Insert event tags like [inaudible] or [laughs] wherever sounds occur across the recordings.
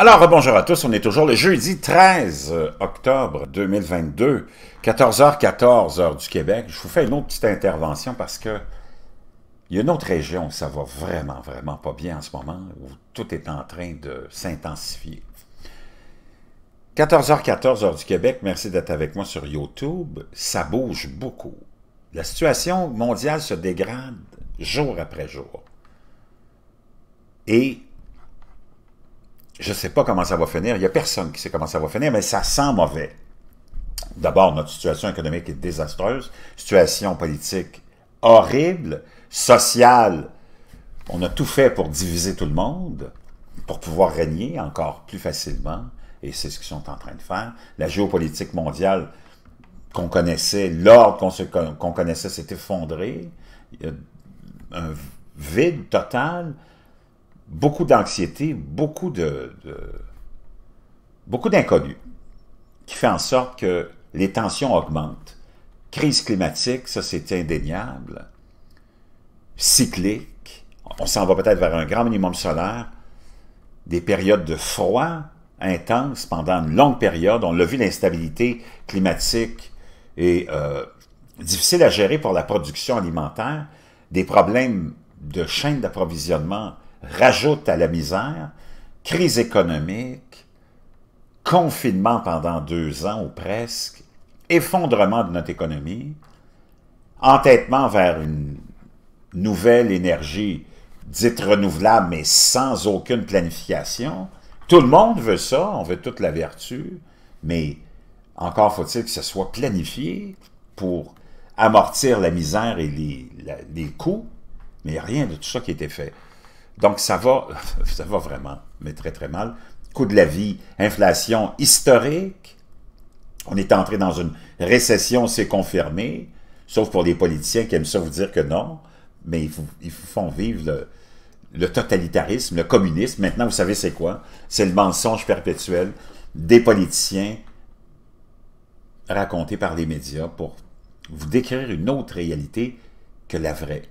Alors, bonjour à tous, on est toujours le jeudi 13 euh, octobre 2022, 14h14 heure du Québec. Je vous fais une autre petite intervention parce que il y a une autre région où ça va vraiment, vraiment pas bien en ce moment, où tout est en train de s'intensifier. 14h14 heure du Québec, merci d'être avec moi sur YouTube. Ça bouge beaucoup. La situation mondiale se dégrade jour après jour. Et je ne sais pas comment ça va finir. Il n'y a personne qui sait comment ça va finir, mais ça sent mauvais. D'abord, notre situation économique est désastreuse, situation politique horrible, sociale. On a tout fait pour diviser tout le monde, pour pouvoir régner encore plus facilement, et c'est ce qu'ils sont en train de faire. La géopolitique mondiale qu'on connaissait, l'ordre qu'on connaissait s'est effondré. Il y a un vide total beaucoup d'anxiété, beaucoup de, beaucoup d'inconnus, qui fait en sorte que les tensions augmentent. Crise climatique, ça c'est indéniable. Cyclique, on s'en va peut-être vers un grand minimum solaire. Des périodes de froid intense pendant une longue période. On l'a vu, l'instabilité climatique est euh, difficile à gérer pour la production alimentaire. Des problèmes de chaîne d'approvisionnement rajoute à la misère, crise économique, confinement pendant deux ans ou presque, effondrement de notre économie, entêtement vers une nouvelle énergie dite renouvelable, mais sans aucune planification. Tout le monde veut ça, on veut toute la vertu, mais encore faut-il que ce soit planifié pour amortir la misère et les, coûts, mais rien de tout ça qui a été fait. Donc, ça va, [laughs] ça va vraiment, mais très, très mal. Coup de la vie, inflation historique. On est entré dans une récession, c'est confirmé. Sauf pour les politiciens qui aiment ça vous dire que non. Mais ils vous, font vivre le, le totalitarisme, le communisme. Maintenant, vous savez c'est quoi? C'est le mensonge perpétuel des politiciens raconté par les médias pour vous décrire une autre réalité que la vraie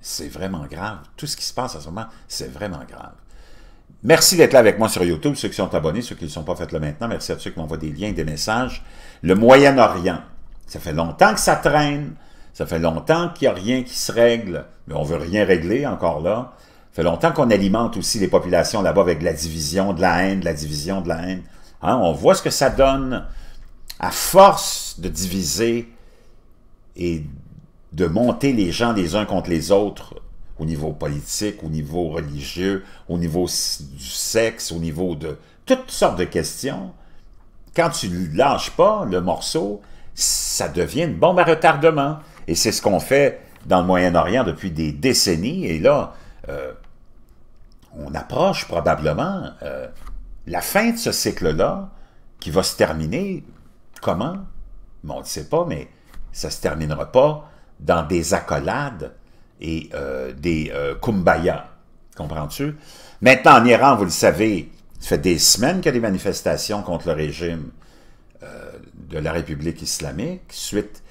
c'est vraiment grave. Tout ce qui se passe en ce moment, c'est vraiment grave. Merci d'être là avec moi sur YouTube, ceux qui sont abonnés, ceux qui ne sont pas faits là maintenant. Merci à ceux qui m'envoient des liens, des messages. Le Moyen-Orient, ça fait longtemps que ça traîne. Ça fait longtemps qu'il n'y a rien qui se règle. Mais on ne veut rien régler encore là. Ça fait longtemps qu'on alimente aussi les populations là-bas avec de la division, de la haine, de la division, de la haine. Hein, on voit ce que ça donne à force de diviser et de monter les gens les uns contre les autres au niveau politique, au niveau religieux, au niveau du sexe, au niveau de toutes sortes de questions, quand tu ne lâches pas le morceau, ça devient une bombe à retardement. Et c'est ce qu'on fait dans le Moyen-Orient depuis des décennies. Et là, euh, on approche probablement euh, la fin de ce cycle-là qui va se terminer. Comment? on ne sait pas, mais ça ne se terminera pas dans des accolades et euh, des euh, kumbaya. Comprends-tu? Maintenant, en Iran, vous le savez, ça fait des semaines qu'il y a des manifestations contre le régime euh, de la République islamique suite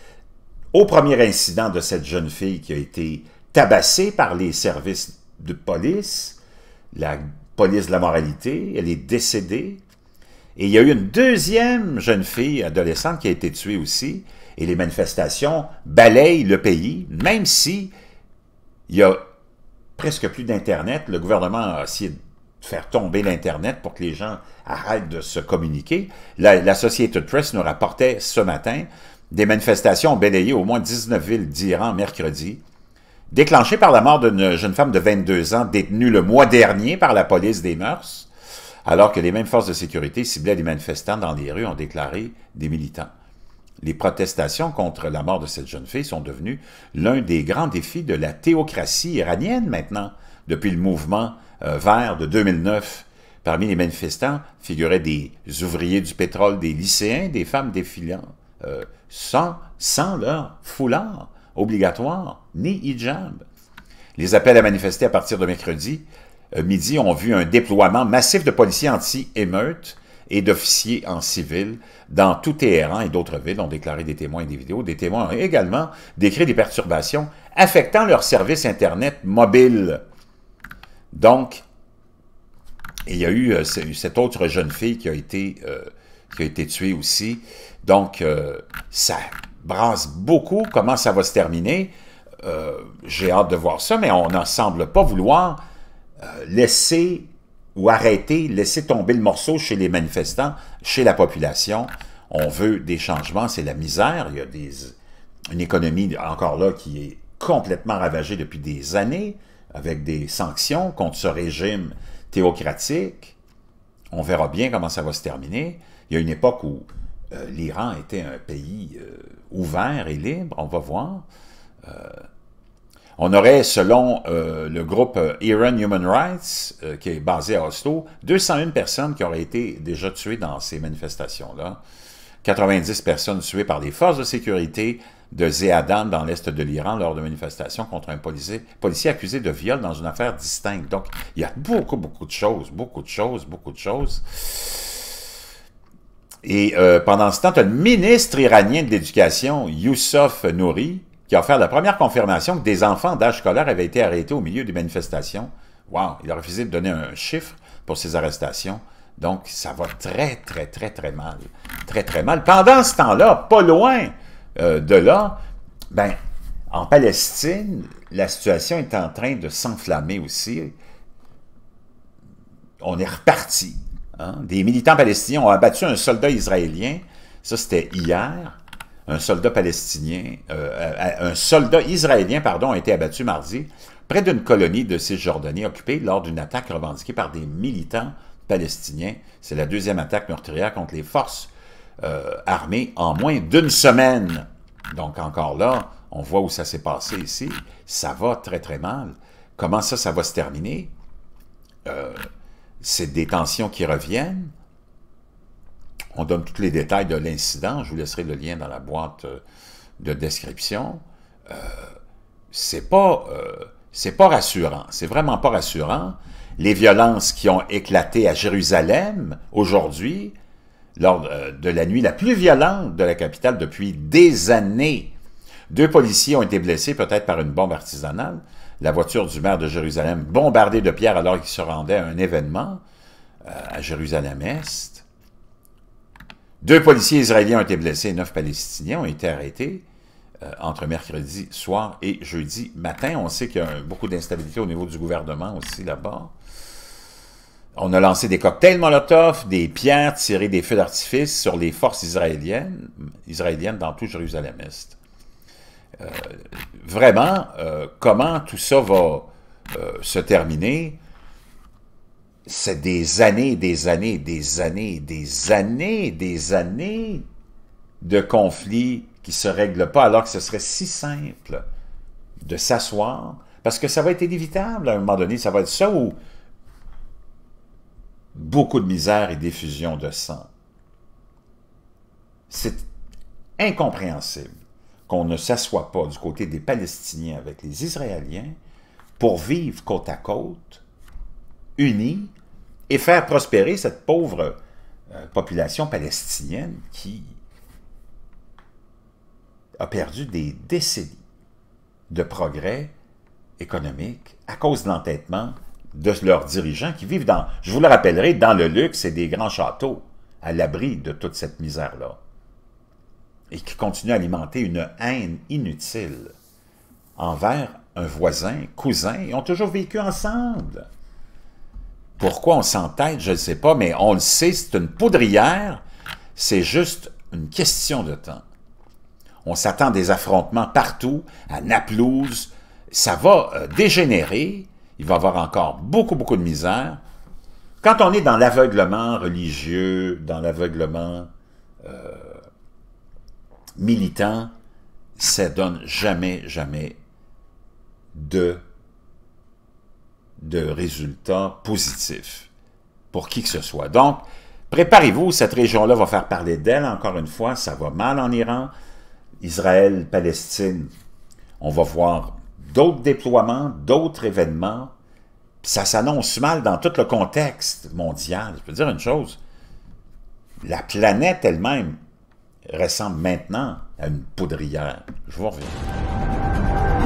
au premier incident de cette jeune fille qui a été tabassée par les services de police, la police de la moralité, elle est décédée. Et il y a eu une deuxième jeune fille adolescente qui a été tuée aussi, et les manifestations balayent le pays, même si il y a presque plus d'Internet. Le gouvernement a essayé de faire tomber l'Internet pour que les gens arrêtent de se communiquer. La, Société de Press nous rapportait ce matin des manifestations balayé au moins 19 villes d'Iran mercredi, déclenchées par la mort d'une jeune femme de 22 ans détenue le mois dernier par la police des mœurs, alors que les mêmes forces de sécurité ciblaient des manifestants dans les rues, ont déclaré des militants. Les protestations contre la mort de cette jeune fille sont devenues l'un des grands défis de la théocratie iranienne maintenant, depuis le mouvement euh, vert de 2009. Parmi les manifestants figuraient des ouvriers du pétrole, des lycéens, des femmes défilant euh, sans, leur foulard obligatoire ni hijab. Les appels à manifester à partir de mercredi euh, midi ont vu un déploiement massif de policiers anti-émeutes et d'officiers en civil dans tout Téhéran et d'autres villes ont déclaré des témoins individuels. Des témoins ont également décrit des perturbations affectant leur service Internet mobile. Donc, il y a eu euh, cette autre jeune fille qui a été, euh, qui a été tuée aussi. Donc, euh, ça brasse beaucoup. Comment ça va se terminer? J'ai hâte de voir ça, mais on ne semble pas vouloir laisser ou arrêter, laisser tomber le morceau chez les manifestants, chez la population. On veut des changements, c'est la misère. Il y a une économie, encore là, qui est complètement ravagée depuis des années, avec des sanctions contre ce régime théocratique. On verra bien comment ça va se terminer. Il y a une époque où euh, l'Iran était un pays euh, ouvert et libre, on va voir. Euh, on aurait, selon euh, le groupe euh, Iran Human Rights, euh, qui est basé à Oslo, 201 personnes qui auraient été déjà tuées dans ces manifestations-là. 90 personnes tuées par les forces de sécurité de Zéadan dans l'est de l'Iran lors de manifestations contre un policier, policier accusé de viol dans une affaire distincte. Donc, il y a beaucoup, beaucoup de choses, beaucoup de choses, beaucoup de choses. Et pendant ce temps, le ministre iranien de l'Éducation, Youssef Nouri, qui a fait la première confirmation que des enfants d'âge scolaire avaient été arrêtés au milieu des manifestations. Wow, il a refusé de donner un chiffre pour ces arrestations. Donc, ça va très, très, très, très mal. Très, très mal. Pendant ce temps-là, pas loin euh, de là, ben, en Palestine, la situation est en train de s'enflammer aussi. On est reparti. Hein. Des militants palestiniens ont abattu un soldat israélien. Ça, c'était hier un soldat palestinien, euh, un soldat israélien, pardon, a été abattu mardi près d'une colonie de Cisjordanie occupée lors d'une attaque revendiquée par des militants palestiniens. C'est la deuxième attaque meurtrière contre les forces euh, armées en moins d'une semaine. Donc encore là, on voit où ça s'est passé ici. Ça va très très mal. Comment ça, ça va se terminer? Euh, c'est des tensions qui reviennent. On donne tous les détails de l'incident. Je vous laisserai le lien dans la boîte euh, de description. Euh, c'est pas, euh, pas rassurant. C'est vraiment pas rassurant. Les violences qui ont éclaté à Jérusalem aujourd'hui, lors euh, de la nuit la plus violente de la capitale depuis des années, deux policiers ont été blessés peut-être par une bombe artisanale. La voiture du maire de Jérusalem bombardée de pierres alors qu'il se rendait à un événement euh, à Jérusalem-Est. Deux policiers israéliens ont été blessés, neuf Palestiniens ont été arrêtés euh, entre mercredi soir et jeudi matin. On sait qu'il y a beaucoup d'instabilité au niveau du gouvernement aussi là-bas. On a lancé des cocktails Molotov, des pierres, tiré des feux d'artifice sur les forces israéliennes, israéliennes dans tout Jérusalem-Est. Euh, vraiment, euh, comment tout ça va se terminer, c'est des années, des années, des années, des années, des années de conflits qui ne se règlent pas, alors que ce serait si simple de s'asseoir, parce que ça va être inévitable à un moment donné, ça va être ça ou beaucoup de misère et d'effusion de sang. C'est incompréhensible qu'on ne s'assoie pas du côté des Palestiniens avec les Israéliens pour vivre côte à côte, unis, et faire prospérer cette pauvre euh, population palestinienne qui a perdu des décennies de progrès économique à cause de l'entêtement de leurs dirigeants qui vivent dans, je vous le rappellerai, dans le luxe et des grands châteaux, à l'abri de toute cette misère-là, et qui continuent à alimenter une haine inutile envers un voisin, cousin, et ont toujours vécu ensemble. Pourquoi on s'entête, je ne sais pas, mais on le sait, c'est une poudrière, c'est juste une question de temps. On s'attend des affrontements partout, à Naplouse, ça va euh, dégénérer, il va y avoir encore beaucoup, beaucoup de misère. Quand on est dans l'aveuglement religieux, dans l'aveuglement euh, militant, ça donne jamais, jamais de de résultats positifs pour qui que ce soit. Donc, préparez-vous, cette région-là va faire parler d'elle, encore une fois, ça va mal en Iran, Israël, Palestine, on va voir d'autres déploiements, d'autres événements, ça s'annonce mal dans tout le contexte mondial. Je peux dire une chose, la planète elle-même ressemble maintenant à une poudrière. Je vous reviens.